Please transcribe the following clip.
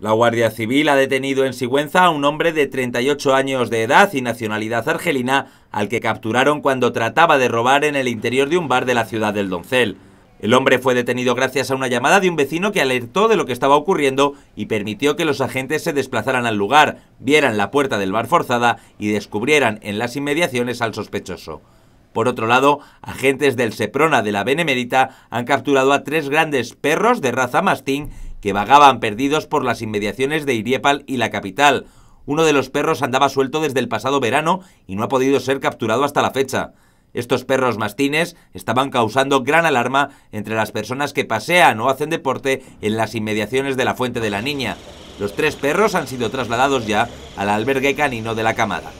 La Guardia Civil ha detenido en Sigüenza a un hombre de 38 años de edad y nacionalidad argelina al que capturaron cuando trataba de robar en el interior de un bar de la ciudad del Doncel. El hombre fue detenido gracias a una llamada de un vecino que alertó de lo que estaba ocurriendo y permitió que los agentes se desplazaran al lugar, vieran la puerta del bar forzada y descubrieran en las inmediaciones al sospechoso. Por otro lado, agentes del Seprona de la Benemérita han capturado a tres grandes perros de raza mastín que vagaban perdidos por las inmediaciones de Iriepal y la capital. Uno de los perros andaba suelto desde el pasado verano y no ha podido ser capturado hasta la fecha. Estos perros mastines estaban causando gran alarma entre las personas que pasean o hacen deporte en las inmediaciones de la Fuente de la Niña. Los tres perros han sido trasladados ya al albergue canino de la Camada.